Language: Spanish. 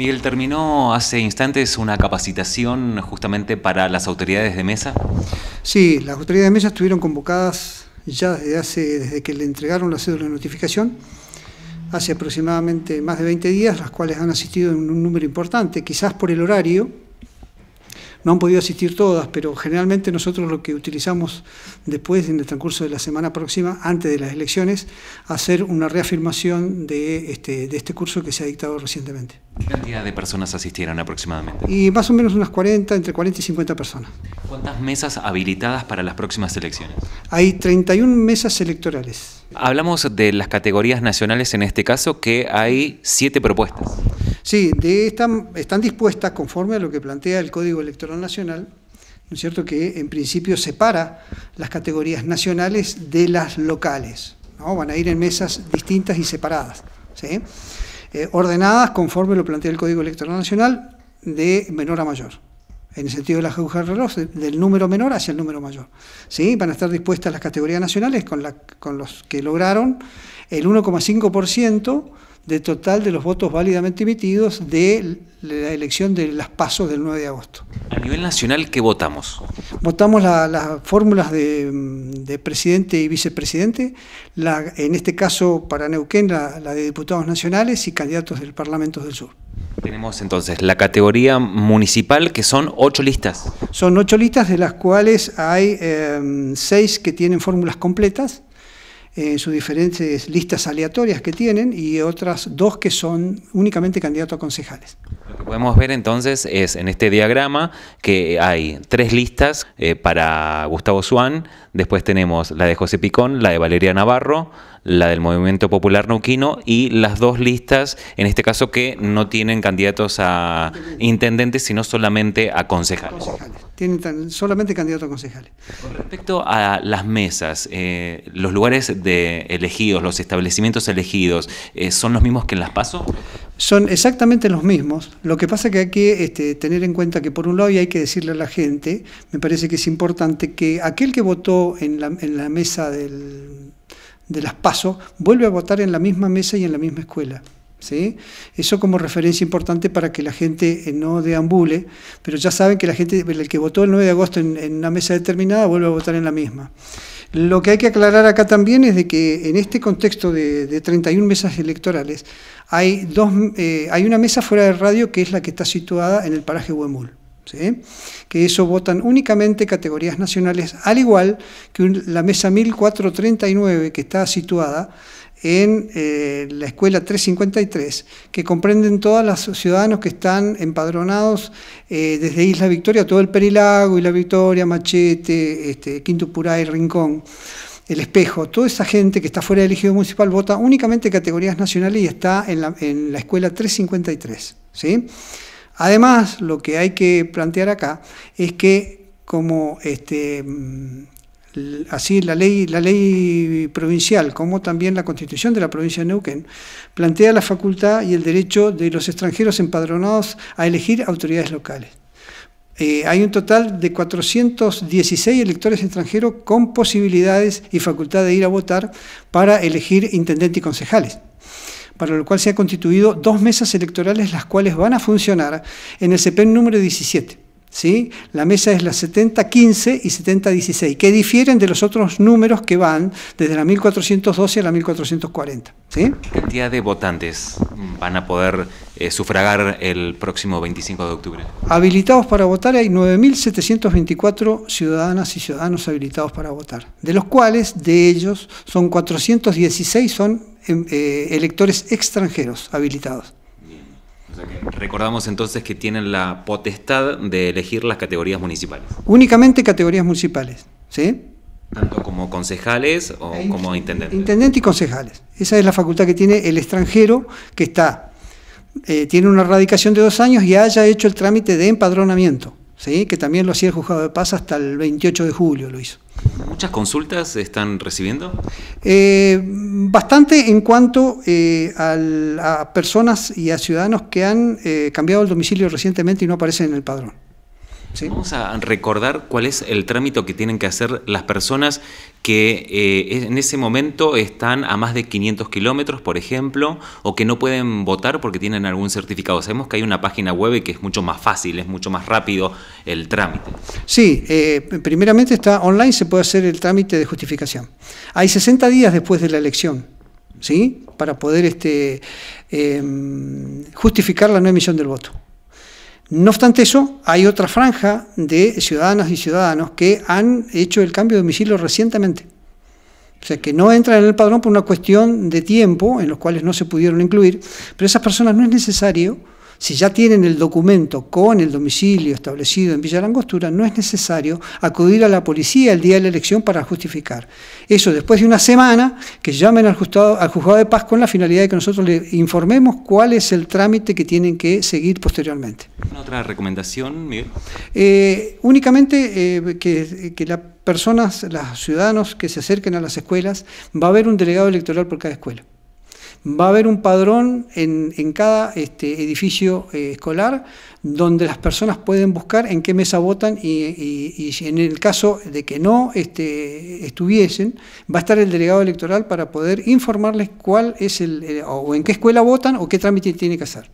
Miguel, terminó hace instantes una capacitación justamente para las autoridades de mesa. Sí, las autoridades de mesa estuvieron convocadas ya desde, hace, desde que le entregaron la cédula de notificación, hace aproximadamente más de 20 días, las cuales han asistido en un número importante, quizás por el horario, no han podido asistir todas, pero generalmente nosotros lo que utilizamos después, en el transcurso de la semana próxima, antes de las elecciones, hacer una reafirmación de este, de este curso que se ha dictado recientemente. ¿Qué cantidad de personas asistieron aproximadamente? Y más o menos unas 40, entre 40 y 50 personas. ¿Cuántas mesas habilitadas para las próximas elecciones? Hay 31 mesas electorales. Hablamos de las categorías nacionales en este caso, que hay siete propuestas. Sí, están dispuestas conforme a lo que plantea el Código Electoral Nacional, ¿no es cierto?, que en principio separa las categorías nacionales de las locales. ¿no? Van a ir en mesas distintas y separadas, ¿sí? Eh, ordenadas conforme lo plantea el Código Electoral Nacional de menor a mayor en el sentido de la JUGR del reloj, del número menor hacia el número mayor. ¿Sí? Van a estar dispuestas las categorías nacionales con, con los que lograron el 1,5% de total de los votos válidamente emitidos de la elección de las pasos del 9 de agosto. A nivel nacional, ¿qué votamos? Votamos las fórmulas de, presidente y vicepresidente, la, en este caso para Neuquén, la, de diputados nacionales y candidatos del Parlamento del Sur. Tenemos entonces la categoría municipal, que son ocho listas. Son ocho listas, de las cuales hay eh, seis que tienen fórmulas completas en eh, sus diferentes listas aleatorias que tienen y otras dos que son únicamente candidatos a concejales. Lo que podemos ver entonces es en este diagrama que hay tres listas eh, para Gustavo Suán, después tenemos la de José Picón, la de Valeria Navarro, la del Movimiento Popular Neuquino y las dos listas, en este caso que no tienen candidatos a intendentes, sino solamente a concejales. Tienen solamente candidatos a concejales. Con respecto a las mesas, eh, los lugares de elegidos, los establecimientos elegidos, eh, ¿son los mismos que en Las Paso? Son exactamente los mismos. Lo que pasa es que hay que este, tener en cuenta que por un lado y hay que decirle a la gente, me parece que es importante que aquel que votó en la, en la mesa del de las pasos vuelve a votar en la misma mesa y en la misma escuela. ¿Sí? Eso como referencia importante para que la gente eh, no deambule, pero ya saben que la gente, el que votó el 9 de agosto en, una mesa determinada, vuelve a votar en la misma. Lo que hay que aclarar acá también es de que en este contexto de, 31 mesas electorales, hay, dos, eh, hay una mesa fuera de radio que es la que está situada en el paraje Huemul que eso votan únicamente categorías nacionales, al igual que la mesa 1439 que está situada en eh, la escuela 353, que comprenden todos los ciudadanos que están empadronados eh, desde Isla Victoria, todo el Perilago, Isla Victoria, Machete, este, Quinto Puray, Rincón, El Espejo, toda esa gente que está fuera del ejido municipal vota únicamente categorías nacionales y está en la, en la escuela 353. ¿sí? Además, lo que hay que plantear acá es que como este, mm, así la ley, la ley provincial, como también la constitución de la provincia de Neuquén, plantea la facultad y el derecho de los extranjeros empadronados a elegir autoridades locales. Eh, hay un total de 416 electores extranjeros con posibilidades y facultad de ir a votar para elegir intendente y concejales para lo cual se han constituido dos mesas electorales, las cuales van a funcionar en el CP número 17. ¿sí? La mesa es la 7015 y 7016, que difieren de los otros números que van desde la 1412 a la 1440. ¿sí? cantidad de votantes van a poder eh, sufragar el próximo 25 de octubre? Habilitados para votar hay 9.724 ciudadanas y ciudadanos habilitados para votar, de los cuales, de ellos, son 416 son eh, electores extranjeros habilitados. recordamos entonces que tienen la potestad de elegir las categorías municipales. Únicamente categorías municipales, ¿sí? Tanto como concejales o e como intendentes. Intendente y concejales. Esa es la facultad que tiene el extranjero que está, eh, tiene una radicación de dos años y haya hecho el trámite de empadronamiento que también lo hacía el juzgado de paz hasta el 28 de julio, lo hizo. ¿Muchas consultas están recibiendo? Eh, bastante en cuanto eh, a personas y a ciudadanos que han eh, cambiado el domicilio recientemente y no aparecen en el padrón. Vamos a recordar cuál es el trámite que tienen que hacer las personas que eh, en ese momento están a más de 500 kilómetros, por ejemplo, o que no pueden votar porque tienen algún certificado. Sabemos que hay una página web que es mucho más fácil, es mucho más rápido el trámite. Sí, eh, primeramente está online, se puede hacer el trámite de justificación. Hay 60 días después de la elección. ¿Sí? para poder este, em, justificar la no emisión del voto. No obstante eso, hay otra franja de ciudadanas y ciudadanos que han hecho el cambio de domicilio recientemente. O sea, que no entran en el padrón por una cuestión de tiempo, en los cuales no se pudieron incluir, pero esas personas no es necesario si ya tienen el documento con el domicilio establecido en Villa Langostura, no es necesario acudir a la policía el día de la elección para justificar. Eso después de una semana, que llamen al, juzgado, de paz con la finalidad de que nosotros le informemos cuál es el trámite que tienen que seguir posteriormente. ¿Una otra recomendación, Miguel? Eh, únicamente eh, que las personas, los ciudadanos que se acerquen a las escuelas, va a haber un delegado electoral por cada escuela va a haber un padrón en, cada este, edificio eh, escolar donde las personas pueden buscar en qué mesa votan y, en el caso de que no este, estuviesen, va a estar el delegado electoral para poder informarles cuál es el, o en qué escuela votan o qué trámite tiene que hacer.